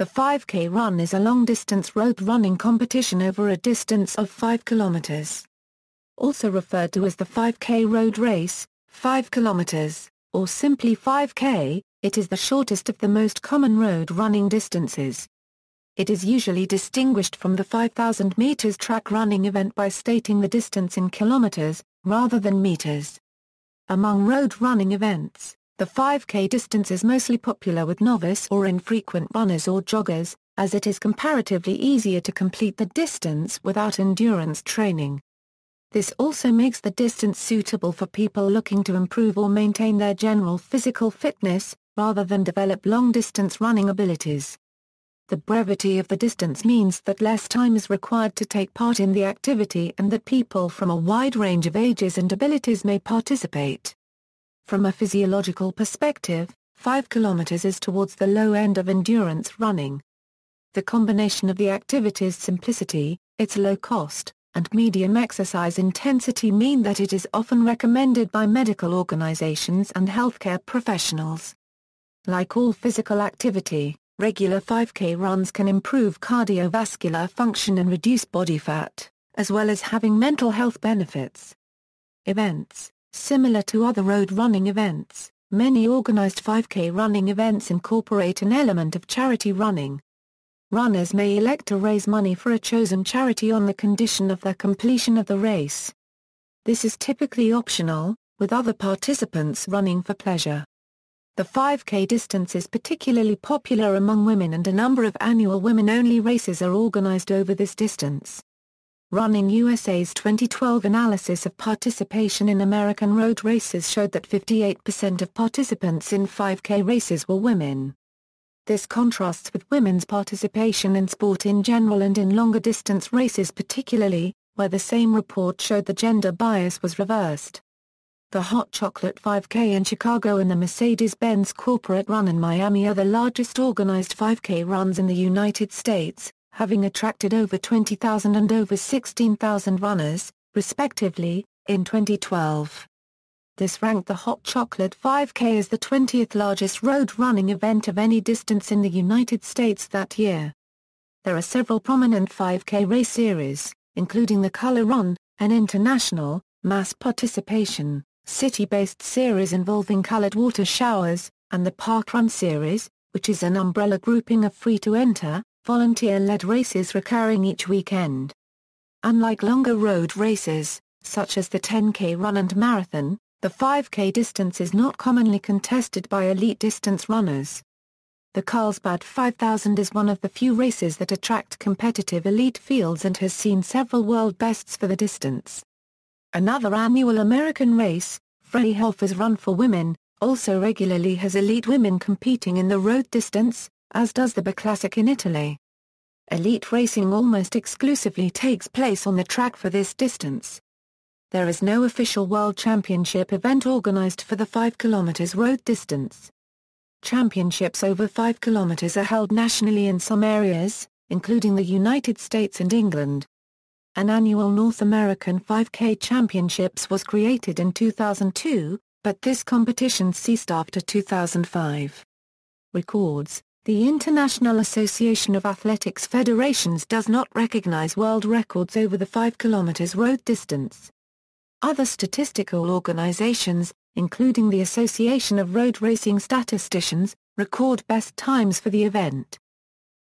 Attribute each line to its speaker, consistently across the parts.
Speaker 1: The 5K run is a long-distance road running competition over a distance of 5 kilometers. Also referred to as the 5K road race, 5 kilometers, or simply 5K, it is the shortest of the most common road running distances. It is usually distinguished from the 5,000 meters track running event by stating the distance in kilometers, rather than meters. Among road running events, the 5K distance is mostly popular with novice or infrequent runners or joggers, as it is comparatively easier to complete the distance without endurance training. This also makes the distance suitable for people looking to improve or maintain their general physical fitness, rather than develop long-distance running abilities. The brevity of the distance means that less time is required to take part in the activity and that people from a wide range of ages and abilities may participate. From a physiological perspective, 5 km is towards the low end of endurance running. The combination of the activity's simplicity, its low cost, and medium exercise intensity mean that it is often recommended by medical organizations and healthcare professionals. Like all physical activity, regular 5K runs can improve cardiovascular function and reduce body fat, as well as having mental health benefits. Events Similar to other road running events, many organized 5K running events incorporate an element of charity running. Runners may elect to raise money for a chosen charity on the condition of their completion of the race. This is typically optional, with other participants running for pleasure. The 5K distance is particularly popular among women and a number of annual women-only races are organized over this distance. Running USA's 2012 analysis of participation in American road races showed that 58% of participants in 5K races were women. This contrasts with women's participation in sport in general and in longer distance races particularly, where the same report showed the gender bias was reversed. The Hot Chocolate 5K in Chicago and the Mercedes-Benz Corporate Run in Miami are the largest organized 5K runs in the United States, having attracted over 20,000 and over 16,000 runners, respectively, in 2012. This ranked the Hot Chocolate 5K as the 20th largest road running event of any distance in the United States that year. There are several prominent 5K race series, including the Color Run, an international, mass participation, city-based series involving colored water showers, and the Park Run series, which is an umbrella grouping of free-to-enter, volunteer-led races recurring each weekend. Unlike longer road races, such as the 10K run and marathon, the 5K distance is not commonly contested by elite distance runners. The Carlsbad 5000 is one of the few races that attract competitive elite fields and has seen several world bests for the distance. Another annual American race, Freddie Helfer's Run for Women, also regularly has elite women competing in the road distance, as does the Classic in Italy. Elite racing almost exclusively takes place on the track for this distance. There is no official World Championship event organized for the 5 km road distance. Championships over 5 km are held nationally in some areas, including the United States and England. An annual North American 5K Championships was created in 2002, but this competition ceased after 2005. Records the International Association of Athletics Federations does not recognize world records over the 5 km road distance. Other statistical organizations, including the Association of Road Racing Statisticians, record best times for the event.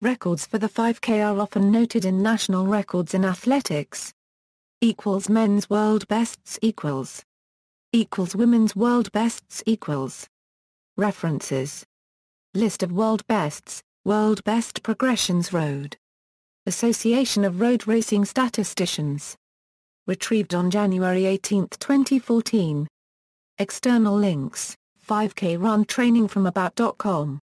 Speaker 1: Records for the 5K are often noted in national records in athletics. Equals men's world bests equals. Equals women's world bests equals. References List of World Bests, World Best Progressions Road. Association of Road Racing Statisticians. Retrieved on January 18, 2014. External links, 5K Run Training from About.com.